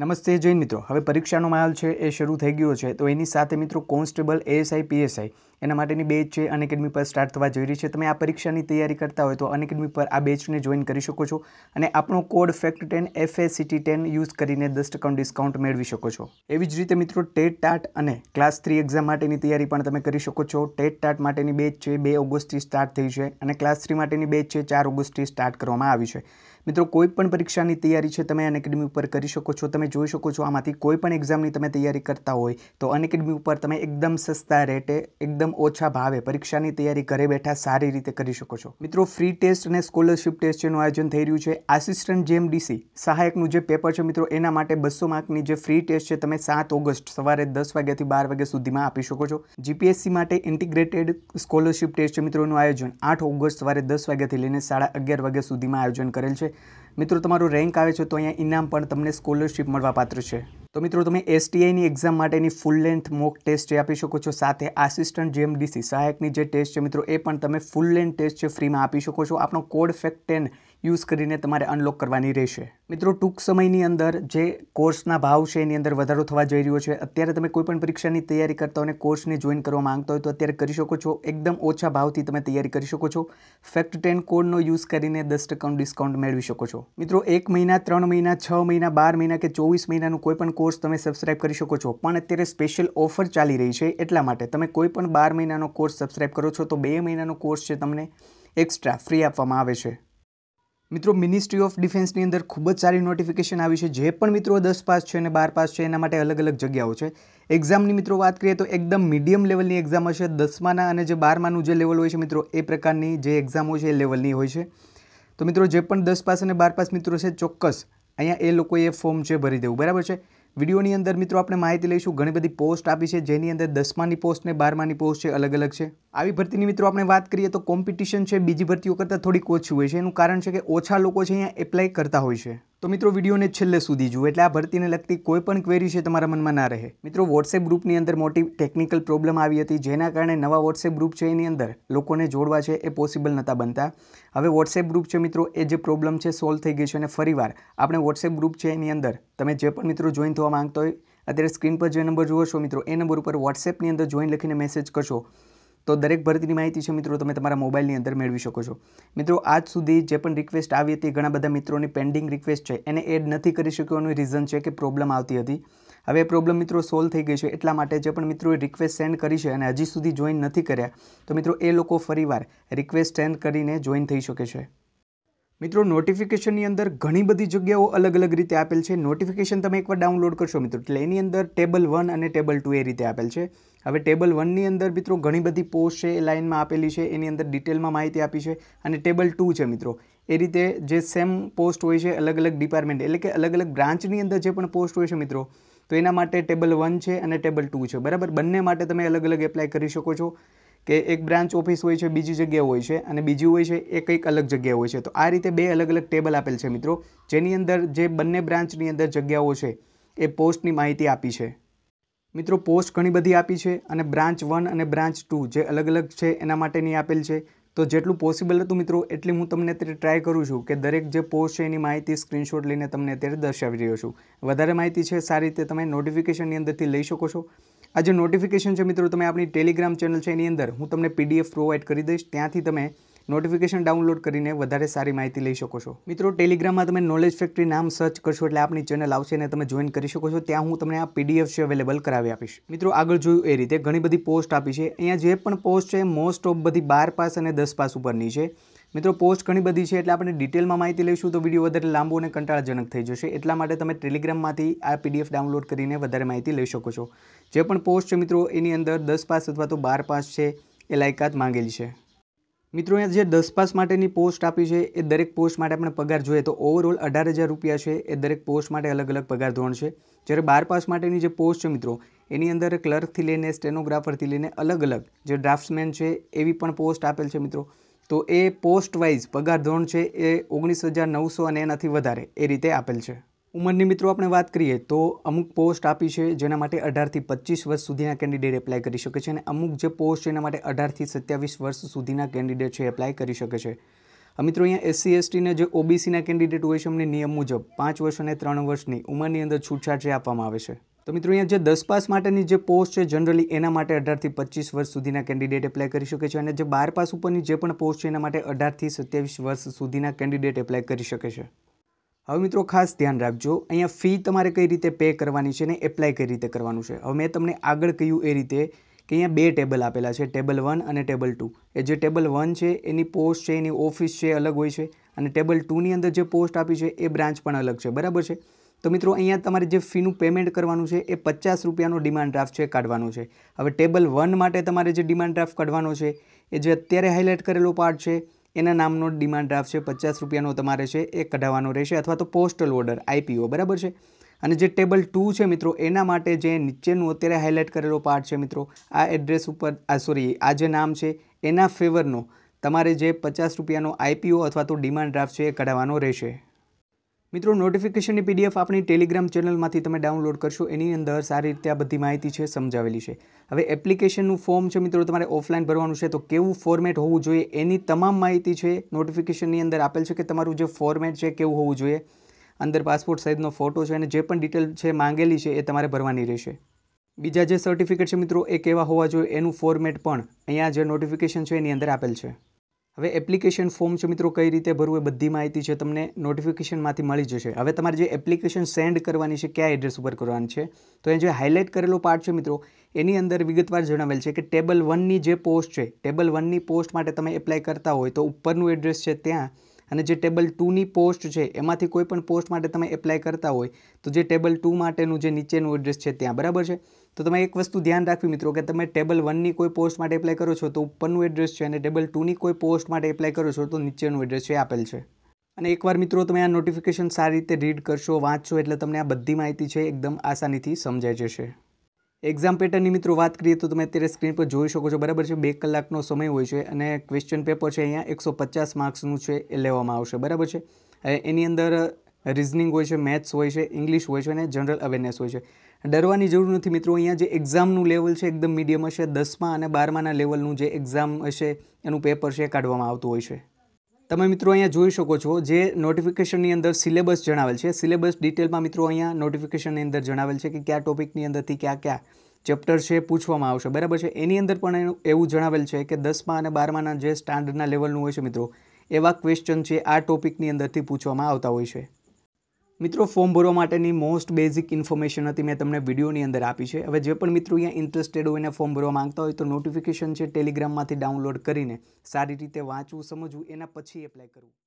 નમસ્તે જૈન મિત્રો હવે પરીક્ષાનો માહોલ છે એ શરૂ થઈ ગયો છે તો એની સાથે મિત્રો કોન્સ્ટેબલ એએસઆઈ પીએસઆઈ એના માટેની બેચ છે અનએકેડમી પર સ્ટાર્ટ થવા જઈ છે તમે આ પરીક્ષાની તૈયારી કરતા હોય તો અનએકેડમી પર આ બેચને જોઈન કરી શકો છો અને આપણો code fact ten FACT ten use કરીને દસ ટકાનું ડિસ્કાઉન્ટ મેળવી શકો છો એવી જ રીતે મિત્રો ટેટ ટાટ અને ક્લાસ થ્રી એક્ઝામ માટેની તૈયારી પણ તમે કરી શકો છો ટેટ ટાટ માટેની બેચ છે બે ઓગસ્ટથી સ્ટાર્ટ થઈ છે અને ક્લાસ થ્રી માટેની બેચ છે ચાર ઓગસ્ટથી સ્ટાર્ટ કરવામાં આવી છે મિત્રો કોઈ પણ પરીક્ષાની તૈયારી છે તમે અનએકેડમી ઉપર કરી શકો છો તમે જોઈ શકો છો આમાંથી કોઈ પણ એક્ઝામની તમે તૈયારી કરતા હોય તો અનએકેડમી ઉપર તમે એકદમ સસ્તા રેટે એકદમ ઓછા ભાવે પરીક્ષાની તૈયારી ઘરે બેઠા સારી રીતે કરી શકો છો મિત્રો ફ્રી ટેસ્ટ અને સ્કોલરશિપ ટેસ્ટ જેનું આયોજન થઈ રહ્યું છે આસિસ્ટન્ટ જેએમડીસી સહાયકનું જે પેપર છે મિત્રો એના માટે બસો માર્કની જે ફ્રી ટેસ્ટ છે તમે સાત ઓગસ્ટ સવારે દસ વાગ્યાથી બાર વાગ્યા સુધીમાં આપી શકો છો જીપીએસસી માટે ઇન્ટિગ્રેટેડ સ્કોલરશિપ ટેસ્ટ છે મિત્રોનું આયોજન આઠ ઓગસ્ટ સવારે દસ વાગ્યાથી લઈને સાડા અગિયાર વાગ્યા સુધીમાં આયોજન કરેલ છે મિત્રો તમારું રેન્ક આવે છે તો અહીંયા ઇનામ પણ તમને સ્કોલરશિપ મળવાપાત્ર છે તો મિત્રો તમે એસટીઆઈની એક્ઝામ માટેની ફૂલ લેન્થ મોક ટેસ્ટ જે આપી શકો છો સાથે આસિસ્ટન્ટ જેએમડીસી સહાયકની જે ટેસ્ટ છે મિત્રો એ પણ તમે ફૂલ લેન્થ ટેસ્ટ છે ફ્રીમાં આપી શકો છો આપણો કોડ ફેક્ટ ટેન યુઝ કરીને તમારે અનલોક કરવાની રહેશે મિત્રો ટૂંક સમયની અંદર જે કોર્સના ભાવ છે એની અંદર વધારો થવા જઈ રહ્યો છે અત્યારે તમે કોઈપણ પરીક્ષાની તૈયારી કરતા અને કોર્સને જોઈન કરવા માંગતા હોય તો અત્યારે કરી શકો છો એકદમ ઓછા ભાવથી તમે તૈયારી કરી શકો છો ફેક્ટ ટેન કોડનો યુઝ કરીને દસ ટકાનું ડિસ્કાઉન્ટ મેળવી શકો છો મિત્રો એક મહિના ત્રણ મહિના છ મહિના બાર મહિના કે ચોવીસ મહિનાનું કોઈપણ કોર્સ તમે સબસ્ક્રાઇબ કરી શકો છો પણ અત્યારે સ્પેશિયલ ઓફર ચાલી રહી છે એટલા માટે તમે કોઈપણ બાર મહિનાનો કોર્સ સબસ્ક્રાઇબ કરો છો તો બે મહિનાનો કોર્સ છે તમને એક્સ્ટ્રા ફ્રી આપવામાં આવે છે મિત્રો મિનિસ્ટ્રી ઓફ ડિફેન્સની અંદર ખૂબ જ સારી નોટિફિકેશન આવી છે જે પણ મિત્રો દસ પાસ છે અને બાર પાસ છે એના માટે અલગ અલગ જગ્યાઓ છે એક્ઝામની મિત્રો વાત કરીએ તો એકદમ મીડિયમ લેવલની એક્ઝામ હશે દસમાના અને જે બારમાનું જે લેવલ હોય છે મિત્રો એ પ્રકારની જે એક્ઝામો છે એ લેવલની હોય છે તો મિત્રો જે પણ દસ પાસ અને બાર પાસ મિત્રો છે ચોક્કસ અહીંયા એ લોકોએ ફોર્મ છે ભરી દેવું બરાબર છે વિડીયોની અંદર મિત્રો આપણે માહિતી લઈશું ઘણી બધી પોસ્ટ આપી છે જેની અંદર દસમાની પોસ્ટ ને બારમાની પોસ્ટ છે અલગ અલગ છે આવી ભરતીની મિત્રો આપણે વાત કરીએ તો કોમ્પિટિશન છે બીજી ભરતીઓ કરતાં થોડીક ઓછી હોય છે એનું કારણ છે કે ઓછા લોકો છે અહીંયા એપ્લાય કરતા હોય છે તો મિત્રો વિડીયોને છેલ્લે સુધી જુઓ એટલે આ ભરતીને લગતી કોઈ પણ ક્વેરી છે તમારા મનમાં ના રહે મિત્રો વોટ્સએપ ગ્રુપની અંદર મોટી ટેકનિકલ પ્રોબ્લમ આવી હતી જેના કારણે નવા વોટ્સએપ ગ્રુપ છે એની અંદર લોકોને જોડવા છે એ પોસિબલ નહોતા બનતા હવે વોટ્સએપ ગ્રુપ છે મિત્રો એ જે પ્રોબ્લમ છે સોલ્વ થઈ ગઈ છે અને ફરીવાર આપણે વોટ્સએપ ગ્રુપ છે એની અંદર તમે જે પણ મિત્રો જોઈન થવા માંગતા હોય અત્યારે સ્ક્રીન પર જે નંબર જુઓ છો મિત્રો એ નંબર ઉપર વોટ્સએપની અંદર જોઈન લખીને મેસેજ કરશો તો દરેક ભરતીની માહિતી છે મિત્રો તમે તમારા મોબાઈલની અંદર મેળવી શકો છો મિત્રો આજ સુધી જે પણ રિક્વેસ્ટ આવી હતી ઘણા બધા મિત્રોની પેન્ડિંગ રિક્વેસ્ટ છે એને એડ નથી કરી શક્યોનું રીઝન છે કે પ્રોબ્લેમ આવતી હતી હવે પ્રોબ્લેમ મિત્રો સોલ્વ થઈ ગઈ છે એટલા માટે જે પણ મિત્રોએ રિક્વેસ્ટ સેન્ડ કરી છે અને હજી સુધી જોઈન નથી કર્યા તો મિત્રો એ લોકો ફરીવાર રિક્વેસ્ટ સેન્ડ કરીને જોઈન થઈ શકે છે મિત્રો નોટિફિકેશનની અંદર ઘણી બધી જગ્યાઓ અલગ અલગ રીતે આપેલ છે નોટિફિકેશન તમે એકવાર ડાઉનલોડ કરશો મિત્રો એટલે એની અંદર ટેબલ વન અને ટેબલ ટુ એ રીતે આપેલ છે હવે ટેબલ વનની અંદર મિત્રો ઘણી બધી પોસ્ટ છે એ લાઇનમાં આપેલી છે એની અંદર ડિટેલમાં માહિતી આપી છે અને ટેબલ ટુ છે મિત્રો એ રીતે જે સેમ પોસ્ટ હોય છે અલગ અલગ ડિપાર્ટમેન્ટ એટલે કે અલગ અલગ બ્રાન્ચની અંદર જે પણ પોસ્ટ હોય છે મિત્રો તો એના માટે ટેબલ વન છે અને ટેબલ ટુ છે બરાબર બંને માટે તમે અલગ અલગ એપ્લાય કરી શકો છો કે એક બ્રાન્ચ ઓફિસ હોય છે બીજી જગ્યા હોય છે અને બીજી હોય છે એ કંઈક અલગ જગ્યા હોય છે તો આ રીતે બે અલગ અલગ ટેબલ આપેલ છે મિત્રો જેની અંદર જે બંને બ્રાન્ચની અંદર જગ્યાઓ છે એ પોસ્ટની માહિતી આપી છે મિત્રો પોસ્ટ ઘણી બધી આપી છે અને બ્રાન્ચ વન અને બ્રાન્ચ ટુ જે અલગ અલગ છે એના માટેની આપેલ છે તો જેટલું પોસિબલ હતું મિત્રો એટલી હું તમને અત્યારે ટ્રાય કરું છું કે દરેક જે પોસ્ટ છે એની માહિતી સ્ક્રીનશોટ લઈને તમને અત્યારે દર્શાવી રહ્યો છું વધારે માહિતી છે સારી રીતે તમે નોટિફિકેશનની અંદરથી લઈ શકો છો આ જે નોટિફિકેશન છે મિત્રો તમે આપણી ટેલિગ્રામ ચેનલ છે એની અંદર હું તમને પીડીએફ પ્રોવાઈડ કરી દઈશ ત્યાંથી તમે નોટિફિકેશન ડાઉનલોડ કરીને વધારે સારી માહિતી લઈ શકો છો મિત્રો ટેલિગ્રામમાં તમે નોલેજ ફેક્ટરી નામ સર્ચ કરશો એટલે આપણી ચેનલ આવશે અને તમે જોઈન કરી શકો છો ત્યાં હું તમને આ પીડીએફ છે અવેલેબલ કરાવી આપીશ મિત્રો આગળ જોયું એ રીતે ઘણી બધી પોસ્ટ આપી છે અહીંયા જે પણ પોસ્ટ છે મોસ્ટ ઓફ બધી બાર પાસ અને દસ પાસ ઉપરની છે મિત્રો પોસ્ટ ઘણી બધી છે એટલે આપણે ડિટેલમાં માહિતી લઈશું તો વિડીયો વધારે લાંબો અને કંટાળાજનક થઈ જશે એટલા માટે તમે ટેલિગ્રામમાંથી આ પીડીએફ ડાઉનલોડ કરીને વધારે માહિતી લઈ શકો છો જે પણ પોસ્ટ છે મિત્રો એની અંદર દસ પાસ અથવા તો બાર પાસ છે એ લાયકાત માંગેલી છે મિત્રો અહીંયા જે દસ પાસ માટેની પોસ્ટ આપી છે એ દરેક પોસ્ટ માટે આપણે પગાર જોઈએ તો ઓવરઓલ અઢાર હજાર રૂપિયા છે એ દરેક પોસ્ટ માટે અલગ અલગ પગાર ધોરણ છે જ્યારે બાર પાસ માટેની જે પોસ્ટ છે મિત્રો એની અંદર ક્લર્કથી લઈને સ્ટેનોગ્રાફરથી લઈને અલગ અલગ જે ડ્રાફ્ટ્સમેન છે એવી પણ પોસ્ટ આપેલ છે મિત્રો તો એ પોસ્ટ વાઇઝ પગાર ધોરણ છે એ ઓગણીસ હજાર નવસો અને એનાથી વધારે એ રીતે આપેલ છે ઉંમરની મિત્રો આપણે વાત કરીએ તો અમુક પોસ્ટ આપી છે જેના માટે અઢારથી પચીસ વર્ષ સુધીના કેન્ડિડેટ એપ્લાય કરી શકે છે અને અમુક જે પોસ્ટ એના માટે અઢારથી સત્યાવીસ વર્ષ સુધીના કેન્ડિડેટ છે એપ્લાય કરી શકે છે મિત્રો અહીંયા એસસી એસટીને જે ઓબીસીના કેન્ડિડેટ હોય છે એમને નિયમ મુજબ પાંચ વર્ષ અને ત્રણ વર્ષની ઉંમરની અંદર છૂટછાટ જે આપવામાં આવે છે તો મિત્રો અહીંયા જે દસ પાસ માટેની જે પોસ્ટ છે જનરલી એના માટે અઢારથી પચીસ વર્ષ સુધીના કેન્ડિડેટ એપ્લાય કરી શકે છે અને જે બાર પાસ ઉપરની જે પણ પોસ્ટ છે એના માટે અઢારથી સત્યાવીસ વર્ષ સુધીના કેન્ડિડેટ એપ્લાય કરી શકે છે હવે મિત્રો ખાસ ધ્યાન રાખજો અહીંયા ફી તમારે કઈ રીતે પે કરવાની છે ને એપ્લાય કઈ રીતે કરવાનું છે હવે મેં તમને આગળ કહ્યું એ રીતે કે અહીંયા બે ટેબલ આપેલા છે ટેબલ વન અને ટેબલ ટુ એ જે ટેબલ વન છે એની પોસ્ટ છે એની ઓફિસ છે અલગ હોય છે અને ટેબલ ટુની અંદર જે પોસ્ટ આપી છે એ બ્રાન્ચ પણ અલગ છે બરાબર છે તો મિત્રો અહીંયા તમારે જે ફીનું પેમેન્ટ કરવાનું છે એ પચાસ રૂપિયાનો ડિમાન્ડ ડ્રાફ્ટ છે કાઢવાનો છે હવે ટેબલ વન માટે તમારે જે ડિમાન્ડ ડ્રાફ્ટ કાઢવાનો છે એ જે અત્યારે હાઇલાઇટ કરેલો પાર્ટ છે એના નામનો ડિમાન્ડ ડ્રાફ્ટ છે પચાસ રૂપિયાનો તમારે છે એ કઢાવવાનો રહેશે અથવા તો પોસ્ટલ ઓર્ડર આઈપીઓ બરાબર છે અને જે ટેબલ ટુ છે મિત્રો એના માટે જે નીચેનું અત્યારે હાઇલાઇટ કરેલો પાર્ટ છે મિત્રો આ એડ્રેસ ઉપર આ સોરી આ જે નામ છે એના ફેવરનો તમારે જે પચાસ રૂપિયાનો આઈપીઓ અથવા તો ડિમાન્ડ ડ્રાફ્ટ છે એ કઢાવવાનો રહેશે મિત્રો નોટિફિકેશનની પીડીએફ આપણી ટેલિગ્રામ ચેનલમાંથી તમે ડાઉનલોડ કરશો એની અંદર સારી રીતે આ બધી માહિતી છે સમજાવેલી છે હવે એપ્લિકેશનનું ફોર્મ છે મિત્રો તમારે ઓફલાઈન ભરવાનું છે તો કેવું ફોર્મેટ હોવું જોઈએ એની તમામ માહિતી છે નોટિફિકેશનની અંદર આપેલ છે કે તમારું જે ફોર્મેટ છે કેવું હોવું જોઈએ અંદર પાસપોર્ટ સાઇઝનો ફોટો છે અને જે પણ ડિટેલ છે માંગેલી છે એ તમારે ભરવાની રહેશે બીજા જે સર્ટિફિકેટ છે મિત્રો એ કેવા હોવા જોઈએ એનું ફોર્મેટ પણ અહીંયા જે નોટિફિકેશન છે એની અંદર આપેલ છે હવે એપ્લિકેશન ફોર્મ છે મિત્રો કઈ રીતે ભરવું એ બધી માહિતી છે તમને નોટિફિકેશનમાંથી મળી જશે હવે તમારે જે એપ્લિકેશન સેન્ડ કરવાની છે કયા એડ્રેસ ઉપર કરવાની છે તો એ જે હાઇલાઇટ કરેલો પાર્ટ છે મિત્રો એની અંદર વિગતવાર જણાવેલ છે કે ટેબલ વનની જે પોસ્ટ છે ટેબલ વનની પોસ્ટ માટે તમે એપ્લાય કરતા હોય તો ઉપરનું એડ્રેસ છે ત્યાં અને જે ટેબલ ટુની પોસ્ટ છે એમાંથી કોઈ પણ પોસ્ટ માટે તમે એપ્લાય કરતા હોય તો જે ટેબલ ટુ માટેનું જે નીચેનું એડ્રેસ છે ત્યાં બરાબર છે તો તમે એક વસ્તુ ધ્યાન રાખવી મિત્રો કે તમે ટેબલ વનની કોઈ પોસ્ટ માટે એપ્લાય કરો છો તો ઉપરનું એડ્રેસ છે અને ટેબલ ટુની કોઈ પોસ્ટ માટે એપ્લાય કરો છો તો નીચેનું એડ્રેસ છે આપેલ છે અને એકવાર મિત્રો તમે આ નોટિફિકેશન સારી રીતે રીડ કરશો વાંચશો એટલે તમને આ બધી માહિતી છે એકદમ આસાનીથી સમજાઈ જશે એક્ઝામ પેટર્નની મિત્રો વાત કરીએ તો તમે અત્યારે સ્ક્રીન પર જોઈ શકો છો બરાબર છે બે કલાકનો સમય હોય છે અને ક્વેશ્ચન પેપર છે અહીંયા એકસો પચાસ માર્ક્સનું છે એ લેવામાં આવશે બરાબર છે એની અંદર રિઝનિંગ હોય છે મેથ્સ હોય છે ઇંગ્લિશ હોય છે અને જનરલ અવેરનેસ હોય છે ડરવાની જરૂર નથી મિત્રો અહીંયા જે એક્ઝામનું લેવલ છે એકદમ મીડિયમ હશે દસમા અને બારમાના લેવલનું જે એક્ઝામ હશે એનું પેપર છે કાઢવામાં આવતું હોય છે તમે મિત્રો અહીંયા જોઈ શકો છો જે નોટિફિકેશનની અંદર સિલેબસ જણાવેલ છે સિલેબસ ડિટેલમાં મિત્રો અહીંયા નોટિફિકેશનની અંદર જણાવેલ છે કે કયા ટોપિકની અંદરથી ક્યાં કયા ચેપ્ટર છે પૂછવામાં આવશે બરાબર છે એની અંદર પણ એવું જણાવેલ છે કે દસમા અને બારમાના જે સ્ટાન્ડર્ડના લેવલનું હોય છે મિત્રો એવા ક્વેશ્ચન છે આ ટોપિકની અંદરથી પૂછવામાં આવતા હોય છે મિત્રો ફોર્મ ભરવા માટેની મોસ્ટ બેઝિક ઇન્ફોર્મેશન હતી મેં તમને વિડીયોની અંદર આપી છે હવે જે પણ મિત્રો અહીંયા ઇન્ટરેસ્ટેડ હોય અને ફોર્મ ભરવા માંગતા હોય તો નોટિફિકેશન છે ટેલિગ્રામમાંથી ડાઉનલોડ કરીને સારી રીતે વાંચવું સમજવું એના પછી એપ્લાય કરવું